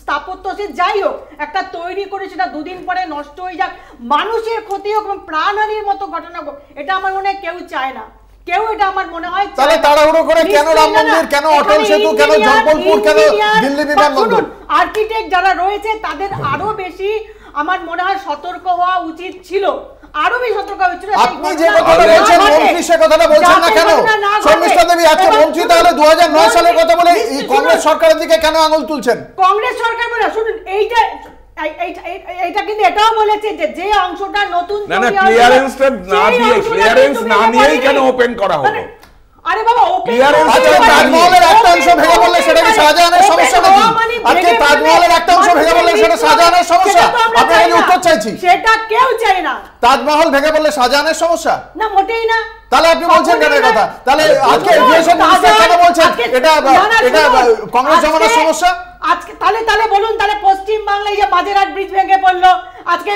S5: স্থাপত্য সে যাই হোক একটা তৈরি করে সেটা দুদিন পরে নষ্ট হয়ে যাক মানুষের ক্ষতি হোক এবং প্রাণহানির মতো ঘটনা হোক এটা আমার মনে হয় কেউ চায় না কেউ এটা আমার মনে হয় তাহলে তাড়াহুড়ো করে কেন রাম মন্দির কেন অটল সেতু কেন জঙ্গলপুর কেন দিল্লি বিমানবন্দর আর্কিটেক্ট যারা রয়েছে তাদের আরো বেশি আমার মনে হয় সতর্ক হওয়া উচিত ছিল আরো বিসতর্ক হয়েছিল আপনি যে কথাটা বলছেন মন্ত্রী
S1: সে কথাটা বলছেন না কেন শর্মিষ্ঠা দেবী আজকে মন্ত্রী তাহলে 2009 সালের কথা বলে কংগ্রেস সরকারের দিকে কেন আঙুল তুলছেন
S5: কংগ্রেস সরকার বলে শুনুন এইটা এটা কিন্তু এটাও বলেছে যে যে অংশটা নতুন না না ক্লিয়ারেন্সটা
S4: না দিয়ে ক্লিয়ারেন্স না নিয়েই কেন ওপেন করা মানে হলো
S5: আরে বাবা তাজমহলের একটা অংশ ভেঙে পড়লে সেটা কি শাহজাহানের সমস্যা নাকি মানে আজকে তাজমহলের একটা অংশ ভেঙে পড়লে সেটা শাহজাহানের সমস্যা উত্তর চাইছি সেটা কেউ চাই না তাজমহল ভেঙে পড়লে শাহজাহানের সমস্যা না মোটেই না তাহলে আপনি বলছেন কেন কথা তাহলে আজকে বলছেন এটা এটা কংগ্রেস জমানোর সমস্যা আজকে তাহলে তাহলে বলুন তাহলে পশ্চিম বাংলায় যে বাজেরহাট ব্রিজ ভেঙে পড়লো আজকে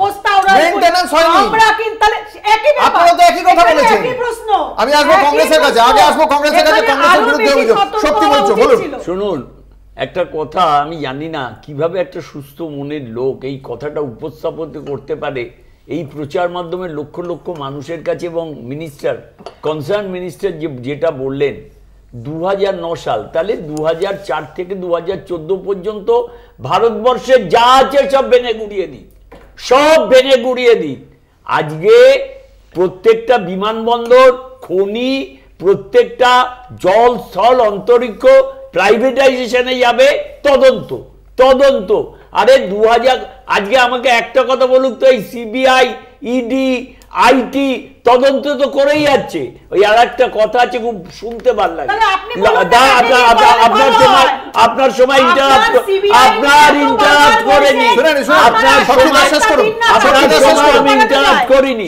S5: পোস্তা মেইনটেনেন্স হয়নি আমরা কি তাহলে একই ব্যাপার আপনারা তো একই কথা বলেছেন একই প্রশ্ন আমি আসবো কংগ্রেসের কাছে আগে আসবো কংগ্রেসের কাছে কংগ্রেসের বিরুদ্ধে অভিযোগ সত্যি বলছো বলুন
S6: শুনুন একটা কথা আমি জানি না কিভাবে একটা সুস্থ মনের লোক এই কথাটা উপস্থাপন করতে পারে এই প্রচার মাধ্যমে লক্ষ লক্ষ মানুষের কাছে এবং মিনিস্টার কনসার্ন মিনিস্টার যেটা বললেন দু সাল তাহলে দু থেকে দু পর্যন্ত ভারতবর্ষে যা আছে সব ভেঙে গুড়িয়ে দিক সব ভেঙে গুড়িয়ে দিক আজকে প্রত্যেকটা বিমানবন্দর খনি প্রত্যেকটা জল স্থল অন্তরিক্ষ প্রাইভেটাইজেশনে যাবে তদন্ত তদন্ত আরে দু আজকে আমাকে একটা কথা বলুক তো এই সিবিআই ইডি আইটি তদন্ত তো করেই যাচ্ছে ওই আর একটা কথা আছে খুব শুনতে ভালো আপনার সময় ইন্টারাপ্ট আপনার ইন্টারাপ্ট করেনি করিনি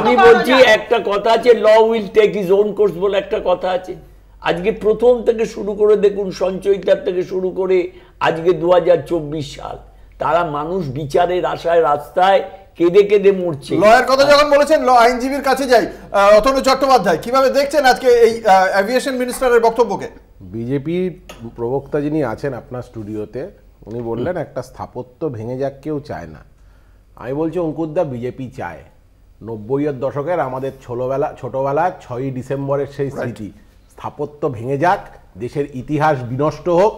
S6: আমি বলছি একটা কথা আছে law will take its own course বলে একটা কথা আছে আজকে প্রথম থেকে শুরু করে দেখুন সঞ্চয়িতার থেকে শুরু করে আজকে দু সাল তারা মানুষ বিচারের আশায় রাস্তায় কেঁদে কেঁদে মরছে লয়ার কথা যখন বলেছেন ল আইনজীবীর কাছে যাই
S3: অতনু চট্টোপাধ্যায় কিভাবে দেখছেন আজকে এই অ্যাভিয়েশন মিনিস্টারের বক্তব্যকে বিজেপি প্রবক্তা যিনি আছেন আপনার স্টুডিওতে উনি বললেন একটা স্থাপত্য ভেঙে যাক কেউ চায় না আমি বলছি অঙ্কুদ্দা বিজেপি চায় নব্বইয়ের দশকের আমাদের ছোটবেলা ছোটবেলা ছয়ই ডিসেম্বরের সেই স্মৃতি স্থাপত্য ভেঙে যাক দেশের ইতিহাস বিনষ্ট হোক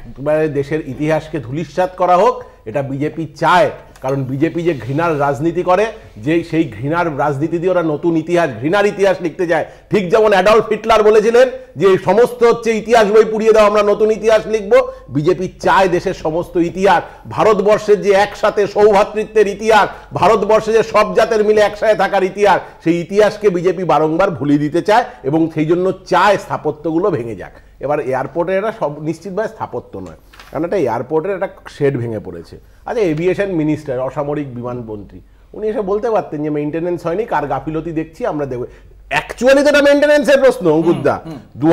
S3: একবারে দেশের ইতিহাসকে ধুলিস্বাত করা হোক এটা বিজেপি চায় কারণ বিজেপি যে ঘৃণার রাজনীতি করে যে সেই ঘৃণার রাজনীতি দিয়ে ওরা নতুন ইতিহাস ঘৃণার ইতিহাস লিখতে যায় ঠিক যেমন অ্যাডল্ফ হিটলার বলেছিলেন যে সমস্ত হচ্ছে ইতিহাস বই পুড়িয়ে দাও আমরা নতুন ইতিহাস লিখব বিজেপি চায় দেশের সমস্ত ইতিহাস ভারতবর্ষের যে একসাথে সৌভাতৃত্বের ইতিহাস ভারতবর্ষে যে সব জাতের মিলে একসাথে থাকার ইতিহাস সেই ইতিহাসকে বিজেপি বারংবার ভুলিয়ে দিতে চায় এবং সেই জন্য চায় স্থাপত্যগুলো ভেঙে যাক এবার এয়ারপোর্টে এরা সব নিশ্চিতভাবে স্থাপত্য নয় কারণ একটা এয়ারপোর্টের একটা শেড ভেঙে পড়েছে আচ্ছা এভিয়েশন মিনিস্টার অসামরিক বিমানমন্ত্রী উনি এসে বলতে পারতেন যে মেনটেনেন্স হয়নি কার গাফিলতি দেখছি আমরা দেখব অ্যাকচুয়ালি তো এটা মেনটেনেন্সের প্রশ্ন অঙ্কুদ্দা দু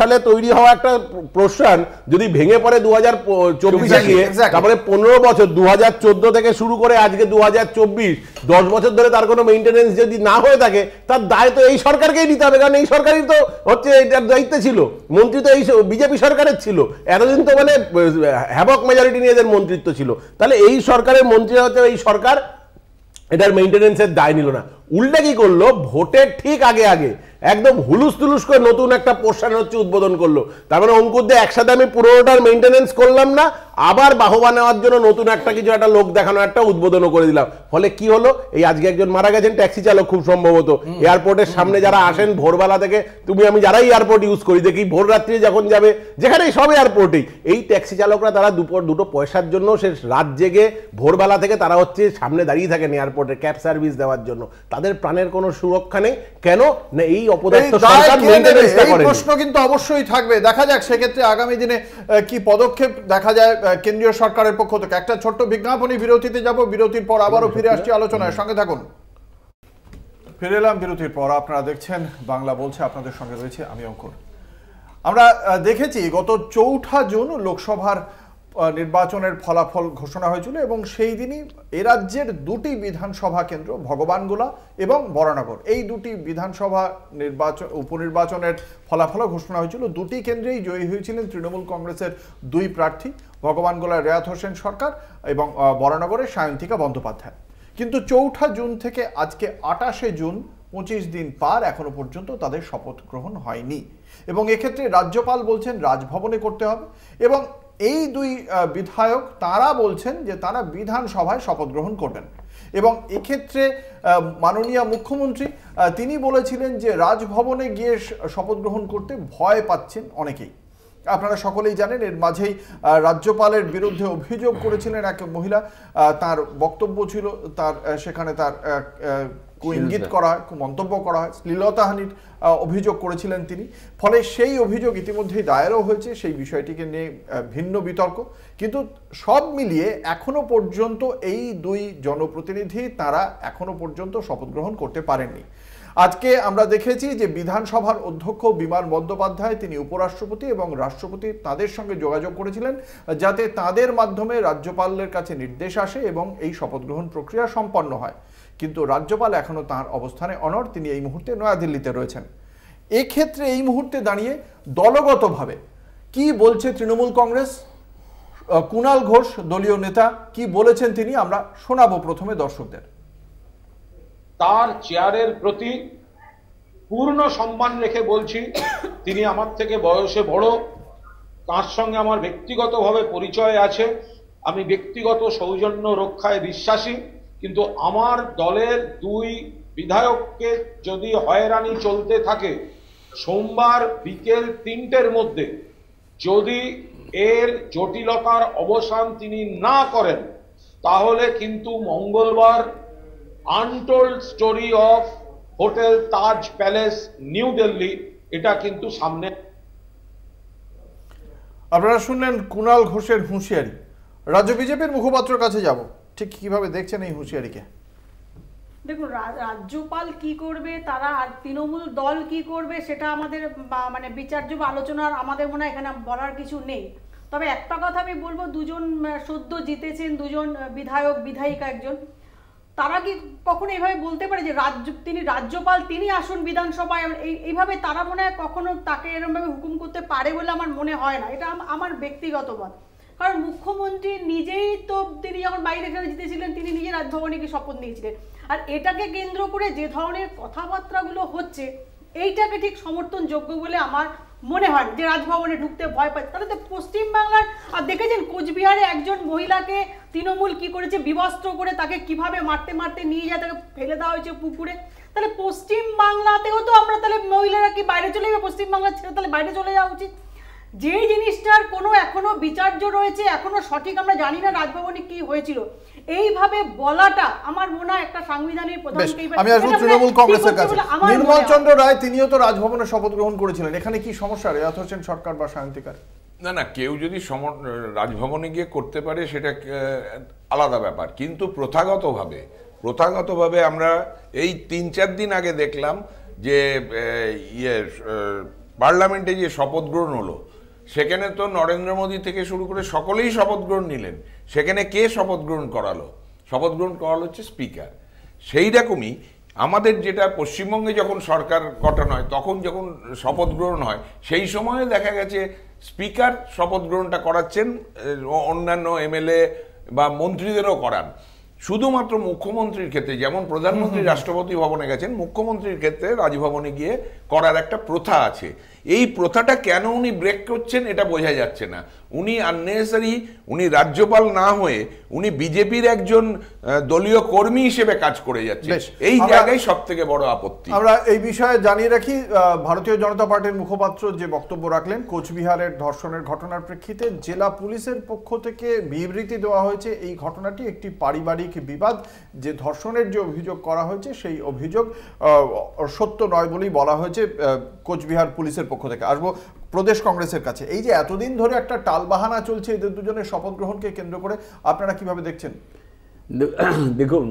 S3: সালে তৈরি হওয়া একটা প্রশ্ন যদি ভেঙে পড়ে দু হাজার চব্বিশে গিয়ে তারপরে পনেরো বছর দু হাজার থেকে শুরু করে আজকে দু হাজার চব্বিশ দশ বছর ধরে তার কোনো মেনটেনেন্স যদি না হয়ে থাকে তার দায় তো এই সরকারকেই নিতে হবে কারণ এই সরকারই তো হচ্ছে এটার দায়িত্বে ছিল মন্ত্রী তো এই বিজেপি সরকারের ছিল এতদিন তো মানে হ্যাবক মেজরিটি নিয়ে এদের মন্ত্রিত্ব ছিল তাহলে এই সরকারের মন্ত্রীরা হচ্ছে এই সরকার এটার মেনটেনেন্সের দায় নিল না উল্টা কি করলো ভোটের ঠিক আগে আগে একদম হুলুস তুলুস করে নতুন একটা পোর্শন হচ্ছে উদ্বোধন করলো তার মানে অঙ্কুরদের একসাথে আমি পুরোটার মেনটেনেন্স করলাম না আবার বাহবা নেওয়ার জন্য নতুন একটা কিছু একটা লোক দেখানো একটা উদ্বোধনও করে দিলাম ফলে কি হলো এই আজকে একজন মারা গেছেন ট্যাক্সি চালক খুব সম্ভবত এয়ারপোর্টের সামনে যারা আসেন ভোরবেলা থেকে তুমি আমি যারাই এয়ারপোর্ট ইউজ করি দেখি ভোর রাত্রি যখন যাবে যেখানেই সব এয়ারপোর্টেই এই ট্যাক্সি চালকরা তারা দুপুর দুটো পয়সার জন্য সে রাত জেগে ভোরবেলা থেকে তারা হচ্ছে সামনে দাঁড়িয়ে থাকেন এয়ারপোর্টে ক্যাব সার্ভিস দেওয়ার জন্য তাদের প্রাণের কোনো সুরক্ষা নেই কেন না এই সরকারের
S1: পক্ষ থেকে একটা ছোট্ট বিজ্ঞাপনী বিরতিতে যাব বিরতির পর আবারও ফিরে আসছি আলোচনায় সঙ্গে থাকুন ফিরে এলাম বিরতির পর আপনারা দেখছেন বাংলা বলছে আপনাদের সঙ্গে রয়েছে আমি অঙ্কুর আমরা দেখেছি গত চৌঠা জুন লোকসভার নির্বাচনের ফলাফল ঘোষণা হয়েছিল এবং সেই দিনই এ রাজ্যের দুটি বিধানসভা কেন্দ্র ভগবানগোলা এবং বরানগর এই দুটি বিধানসভা নির্বাচন উপনির্বাচনের ফলাফলও ঘোষণা হয়েছিল দুটি কেন্দ্রেই জয়ী হয়েছিলেন তৃণমূল কংগ্রেসের দুই প্রার্থী ভগবানগোলার রেয়াত হোসেন সরকার এবং বরানগরের সায়ন্তিকা বন্দ্যোপাধ্যায় কিন্তু চৌঠা জুন থেকে আজকে আটাশে জুন পঁচিশ দিন পার এখনো পর্যন্ত তাদের শপথ গ্রহণ হয়নি এবং এক্ষেত্রে রাজ্যপাল বলছেন রাজভবনে করতে হবে এবং এই দুই বিধায়ক তারা বলছেন যে তারা বিধানসভায় শপথ গ্রহণ করবেন এবং এক্ষেত্রে মাননীয় মুখ্যমন্ত্রী তিনি বলেছিলেন যে রাজভবনে গিয়ে শপথ গ্রহণ করতে ভয় পাচ্ছেন অনেকেই আপনারা সকলেই জানেন এর মাঝেই রাজ্যপালের বিরুদ্ধে অভিযোগ করেছিলেন এক মহিলা তার বক্তব্য ছিল তার সেখানে তার ইঙ্গিত করা হয় মন্তব্য করা হয় শ্লীলতাহানির অভিযোগ করেছিলেন তিনি ফলে সেই অভিযোগ ইতিমধ্যেই দায়েরও হয়েছে সেই বিষয়টিকে নিয়ে ভিন্ন বিতর্ক কিন্তু সব মিলিয়ে এখনো পর্যন্ত এই দুই জনপ্রতিনিধি তারা এখনো পর্যন্ত শপথ গ্রহণ করতে পারেননি আজকে আমরা দেখেছি যে বিধানসভার অধ্যক্ষ বিমান বন্দ্যোপাধ্যায় তিনি উপরাষ্ট্রপতি এবং রাষ্ট্রপতি তাদের সঙ্গে যোগাযোগ করেছিলেন যাতে তাদের মাধ্যমে রাজ্যপালের কাছে নির্দেশ আসে এবং এই শপথ গ্রহণ প্রক্রিয়া সম্পন্ন হয় কিন্তু রাজ্যপাল এখনও তাঁর অবস্থানে অনর তিনি এই মুহূর্তে নয়াদিল্লিতে রয়েছেন এক্ষেত্রে এই মুহূর্তে দাঁড়িয়ে দলগতভাবে কি বলছে তৃণমূল কংগ্রেস কুণাল ঘোষ দলীয় নেতা কি বলেছেন তিনি আমরা শোনাবো প্রথমে দর্শকদের
S3: তার চেয়ারের প্রতি পূর্ণ সম্মান রেখে বলছি তিনি আমার থেকে বয়সে বড় তার সঙ্গে আমার ব্যক্তিগতভাবে পরিচয় আছে আমি ব্যক্তিগত সৌজন্য রক্ষায় বিশ্বাসী কিন্তু আমার দলের দুই বিধায়ককে যদি
S4: হয়রানি চলতে থাকে সোমবার বিকেল তিনটের মধ্যে যদি এর জটিলতার অবসান তিনি না করেন তাহলে কিন্তু মঙ্গলবার untold story of hotel Taj
S3: palace new Delhi এটা কিন্তু সামনে
S1: আপনারা শুনলেন কুণাল ঘোষের হুঁশিয়ারি রাজ্য বিজেপির মুখপাত্রের কাছে যাব ঠিক কিভাবে দেখছেন এই হুঁশিয়ারিকে
S5: দেখুন রাজ্যপাল কি করবে তারা আর তৃণমূল দল কি করবে সেটা আমাদের মানে বিচার্য বা আলোচনার আমাদের মনে হয় এখানে বলার কিছু নেই তবে একটা কথা আমি বলবো দুজন সদ্য জিতেছেন দুজন বিধায়ক বিধায়িকা একজন তারা কি কখনো এইভাবে বলতে পারে যে রাজ্য তিনি রাজ্যপাল তিনি আসুন বিধানসভায় এইভাবে তারা মনে হয় কখনো তাকে এরমভাবে হুকুম করতে পারে বলে আমার মনে হয় না এটা আমার ব্যক্তিগত মত কারণ মুখ্যমন্ত্রী নিজেই তো তিনি যখন বাইরে খেলে জিতেছিলেন তিনি নিজে রাজভবনে শপথ নিয়েছিলেন আর এটাকে কেন্দ্র করে যে ধরনের কথাবার্তাগুলো হচ্ছে এইটাকে ঠিক সমর্থনযোগ্য বলে আমার মনে হয় যে রাজভবনে ঢুকতে ভয় পায় তাহলে তো পশ্চিমবাংলার আর দেখেছেন কোচবিহারে একজন মহিলাকে তৃণমূল কি করেছে বিবস্ত্র করে তাকে কিভাবে মারতে মারতে নিয়ে যায় তাকে ফেলে দেওয়া হয়েছে পুকুরে তাহলে পশ্চিমবাংলাতেও তো আমরা তাহলে মহিলারা কি বাইরে চলে যাবে পশ্চিমবাংলার ছেলে তাহলে বাইরে চলে যাওয়া উচিত যে জিনিসটার কোনো এখনো বিচার্য রয়েছে এখনো সঠিক আমরা জানি না রাজভবনে কি হয়েছিল এইভাবে বলাটা আমার মনে হয় একটা সাংবিধানিক আমি আসবো তৃণমূল কংগ্রেসের কাছে নির্মল
S1: চন্দ্র রায় তিনিও তো রাজভবনে শপথ গ্রহণ করেছিলেন এখানে কি সমস্যা রেয়াত হোসেন সরকার বা সায়ন্তিকার
S4: না না কেউ যদি সম রাজভবনে গিয়ে করতে পারে সেটা আলাদা ব্যাপার কিন্তু প্রথাগতভাবে প্রথাগতভাবে আমরা এই তিন চার দিন আগে দেখলাম যে ইয়ে পার্লামেন্টে যে শপথ গ্রহণ হলো সেখানে তো নরেন্দ্র মোদী থেকে শুরু করে সকলেই শপথ গ্রহণ নিলেন সেখানে কে শপথ গ্রহণ করালো শপথ গ্রহণ করালো হচ্ছে স্পিকার সেই রকমই আমাদের যেটা পশ্চিমবঙ্গে যখন সরকার গঠন হয় তখন যখন শপথ গ্রহণ হয় সেই সময়ে দেখা গেছে স্পিকার শপথ গ্রহণটা করাচ্ছেন অন্যান্য এমএলএ বা মন্ত্রীদেরও করান শুধুমাত্র মুখ্যমন্ত্রীর ক্ষেত্রে যেমন প্রধানমন্ত্রী রাষ্ট্রপতি ভবনে গেছেন মুখ্যমন্ত্রীর ক্ষেত্রে রাজভবনে গিয়ে করার একটা প্রথা আছে এই প্রথাটা কেন উনি ব্রেক করছেন এটা বোঝা যাচ্ছে না উনি আননেসারি উনি রাজ্যপাল না হয়ে উনি বিজেপির একজন দলীয় কর্মী হিসেবে কাজ করে যাচ্ছে এই জায়গায় সব থেকে বড় আপত্তি আমরা
S1: এই বিষয়ে জানিয়ে রাখি ভারতীয় জনতা পার্টির মুখপাত্র যে বক্তব্য রাখলেন কোচবিহারের ধর্ষণের ঘটনার প্রেক্ষিতে জেলা পুলিশের পক্ষ থেকে বিবৃতি দেওয়া হয়েছে এই ঘটনাটি একটি পারিবারিক কি বিবাদ যে ধর্ষণের যে অভিযোগ করা হয়েছে সেই অভিযোগ সত্য নয় বলেই বলা হয়েছে কোচবিহার পুলিশের পক্ষ থেকে আসবো প্রদেশ কংগ্রেসের কাছে এই যে এতদিন ধরে একটা টালবাহানা চলছে এদের দুজনের শপথ গ্রহণকে কেন্দ্র করে আপনারা কিভাবে দেখছেন
S6: দেখুন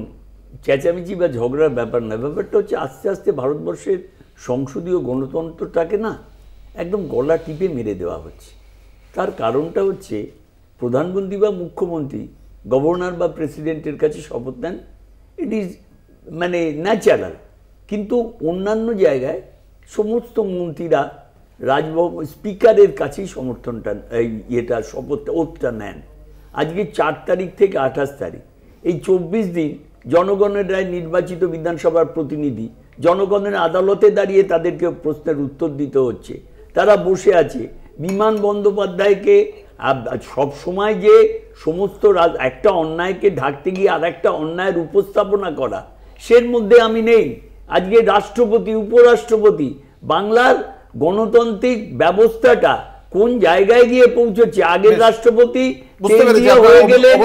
S6: চেঁচামেচি বা ঝগড়ার ব্যাপার না ব্যাপারটা হচ্ছে আস্তে আস্তে ভারতবর্ষের সংসদীয় গণতন্ত্রটাকে না একদম গলা টিপে মেরে দেওয়া হচ্ছে তার কারণটা হচ্ছে প্রধানমন্ত্রী বা মুখ্যমন্ত্রী গভর্নর বা প্রেসিডেন্টের কাছে শপথ নেন ইট ইজ মানে ন্যাচারাল কিন্তু অন্যান্য জায়গায় সমস্ত মন্ত্রীরা রাজভবন স্পিকারের কাছেই সমর্থনটা এই ইয়েটা শপথটা ওথটা নেন আজকে চার তারিখ থেকে আঠাশ তারিখ এই চব্বিশ দিন জনগণের রায় নির্বাচিত বিধানসভার প্রতিনিধি জনগণের আদালতে দাঁড়িয়ে তাদেরকে প্রশ্নের উত্তর দিতে হচ্ছে তারা বসে আছে বিমান বন্দ্যোপাধ্যায়কে সব সময় যে সমস্ত রাজ একটা অন্যায়কে ঢাকতে গিয়ে আর একটা অন্যায়ের উপস্থাপনা করা সের মধ্যে আমি নেই আজকে রাষ্ট্রপতি উপরাষ্ট্রপতি বাংলার গণতান্ত্রিক ব্যবস্থাটা কোন জায়গায় গিয়ে পৌঁছেছে আগের রাষ্ট্রপতি হয়ে গেলেন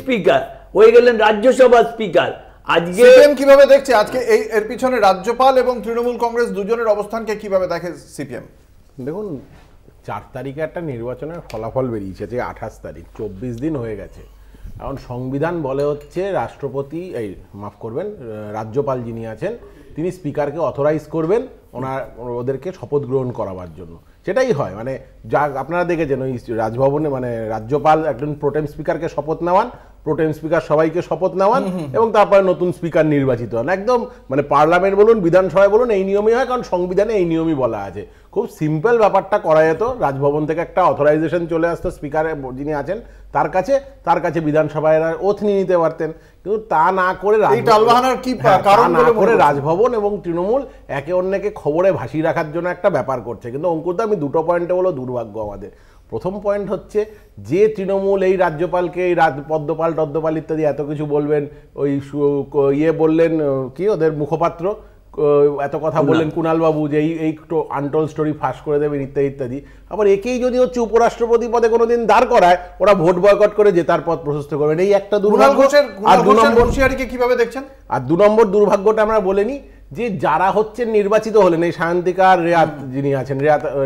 S6: স্পিকার হয়ে গেলেন রাজ্যসভা স্পিকার আজকে কিভাবে দেখছে আজকে এই এর পিছনে রাজ্যপাল এবং
S1: তৃণমূল
S3: কংগ্রেস দুজনের অবস্থানকে কিভাবে দেখে সিপিএম দেখুন চার তারিখে একটা নির্বাচনের ফলাফল বেরিয়েছে যে আঠাশ তারিখ চব্বিশ দিন হয়ে গেছে এখন সংবিধান বলে হচ্ছে রাষ্ট্রপতি এই মাফ করবেন রাজ্যপাল যিনি আছেন তিনি স্পিকারকে অথরাইজ করবেন ওনার ওদেরকে শপথ গ্রহণ করাবার জন্য সেটাই হয় মানে যা আপনারা দেখেছেন ওই রাজভবনে মানে রাজ্যপাল একজন প্রোটেম স্পিকারকে শপথ নেওয়ান প্রোটেম স্পিকার সবাইকে শপথ নেওয়ান এবং তারপরে নতুন স্পিকার নির্বাচিত হন একদম মানে পার্লামেন্ট বলুন বিধানসভায় বলুন এই নিয়মই হয় কারণ সংবিধানে এই নিয়মই বলা আছে খুব সিম্পল ব্যাপারটা করা যেত রাজভবন থেকে একটা অথরাইজেশন চলে আসতো স্পিকারে যিনি আছেন তার কাছে তার কাছে বিধানসভায় এরা ওথ নিয়ে নিতে পারতেন কিন্তু তা না করে হ্যাঁ, করে রাজভবন এবং তৃণমূল একে অন্যকে খবরে ভাসিয়ে রাখার জন্য একটা ব্যাপার করছে কিন্তু অঙ্কুর আমি দুটো পয়েন্টে বলো দুর্ভাগ্য আমাদের প্রথম পয়েন্ট হচ্ছে যে তৃণমূল এই রাজ্যপালকে এই রাজ পদ্মপাল টদ্মপাল ইত্যাদি এত কিছু বলবেন ওই ইয়ে বললেন কি ওদের মুখপাত্র এত কথা বললেন কুণালবাবু যে এই এই আনটোল স্টোরি ফাঁস করে দেবেন ইত্যাদি ইত্যাদি আবার একেই যদি হচ্ছে উপরাষ্ট্রপতি পদে কোনোদিন দাঁড় করায় ওরা ভোট বয়কট করে জেতার পথ প্রশস্ত করবেন এই একটা দুর্ভাগ্য আর দু নম্বর কিভাবে দেখছেন আর দু নম্বর দুর্ভাগ্যটা আমরা বলিনি যে যারা হচ্ছেন নির্বাচিত হলেন এই সায়ন্তিকার রেয়াত যিনি আছেন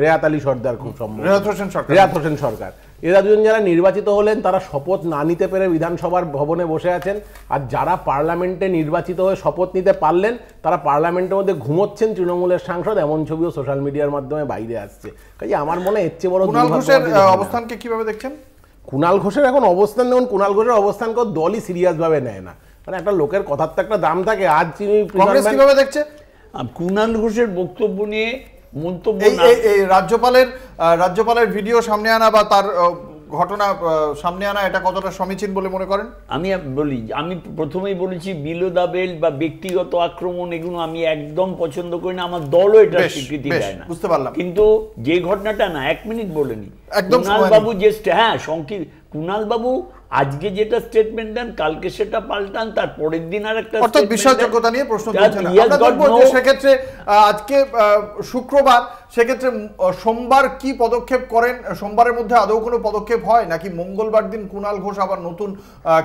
S3: রেয়াত আলী সর্দার খুব সম্ভব রেয়াত হোসেন সরকার রেয়াত হোসেন সরকার এরা দুজন যারা নির্বাচিত হলেন তারা শপথ না নিতে পেরে বিধানসভার ভবনে বসে আছেন আর যারা পার্লামেন্টে নির্বাচিত হয়ে শপথ নিতে পারলেন তারা পার্লামেন্টের মধ্যে ঘুমোচ্ছেন তৃণমূলের সাংসদ এমন ছবিও সোশ্যাল মিডিয়ার মাধ্যমে বাইরে আসছে কাজে আমার মনে হচ্ছে এর চেয়ে বড় অবস্থানকে কিভাবে দেখছেন কুণাল ঘোষের এখন অবস্থান দেখুন কুণাল ঘোষের অবস্থানকে দলই সিরিয়াসভাবে নেয় না মানে একটা লোকের কথার তো একটা দাম থাকে আজ তিনি কংগ্রেস কিভাবে দেখছে কুনাল ঘোষের বক্তব্য নিয়ে মন্তব্য এই রাজ্যপালের রাজ্যপালের ভিডিও সামনে
S6: আনা বা তার ঘটনা সামনে আনা এটা কতটা সমীচীন বলে মনে করেন আমি বলি আমি প্রথমেই বলেছি বিলো বা ব্যক্তিগত আক্রমণ এগুলো আমি একদম পছন্দ করি না আমার দলও এটা স্বীকৃতি দেয় না বুঝতে পারলাম কিন্তু যে ঘটনাটা না এক মিনিট বলেনি একদম বাবু যে হ্যাঁ সংকি কুণাল বাবু আজকে যেটা স্টেটমেন্ট দেন কালকে সেটা পাল্টান তার পরের দিন আর একটা অর্থাৎ বিশ্বাসযোগ্যতা নিয়ে প্রশ্ন
S1: সেক্ষেত্রে আজকে শুক্রবার সেক্ষেত্রে সোমবার কি পদক্ষেপ করেন সোমবারের মধ্যে আদৌ কোনো পদক্ষেপ হয় নাকি মঙ্গলবার দিন কুণাল ঘোষ আবার নতুন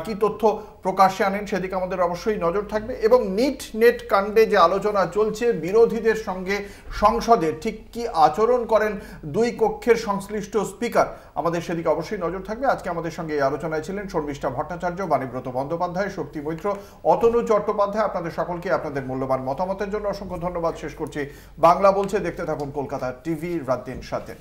S1: কি তথ্য প্রকাশ্যে আনেন সেদিকে আমাদের অবশ্যই নজর থাকবে এবং নিট নেট কাণ্ডে যে আলোচনা চলছে বিরোধীদের সঙ্গে সংসদে ঠিক কি আচরণ করেন দুই কক্ষের সংশ্লিষ্ট স্পিকার আমাদের সেদিকে অবশ্যই নজর থাকবে আজকে আমাদের সঙ্গে এই আলোচনায় ছিল ছিলেন শর্মিষ্ঠা ভট্টাচার্য বাণীব্রত বন্দ্যোপাধ্যায় শক্তি মৈত্র অতনু চট্টোপাধ্যায় আপনাদের সকলকে আপনাদের মূল্যবান মতামতের জন্য অসংখ্য ধন্যবাদ শেষ করছি বাংলা বলছে দেখতে থাকুন কলকাতা টিভি রাত দিন সাথে